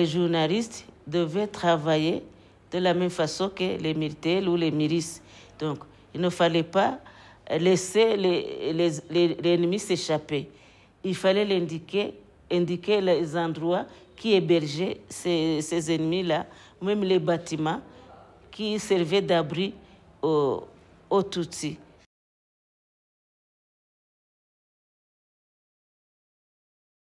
les journalistes devaient travailler de la même façon que les militaires ou les milices. Donc, il ne fallait pas laisser l'ennemi s'échapper. Il fallait l'indiquer, indiquer les endroits qui hébergeaient ces, ces ennemis-là, même les bâtiments qui servaient d'abri aux, aux Tutsis.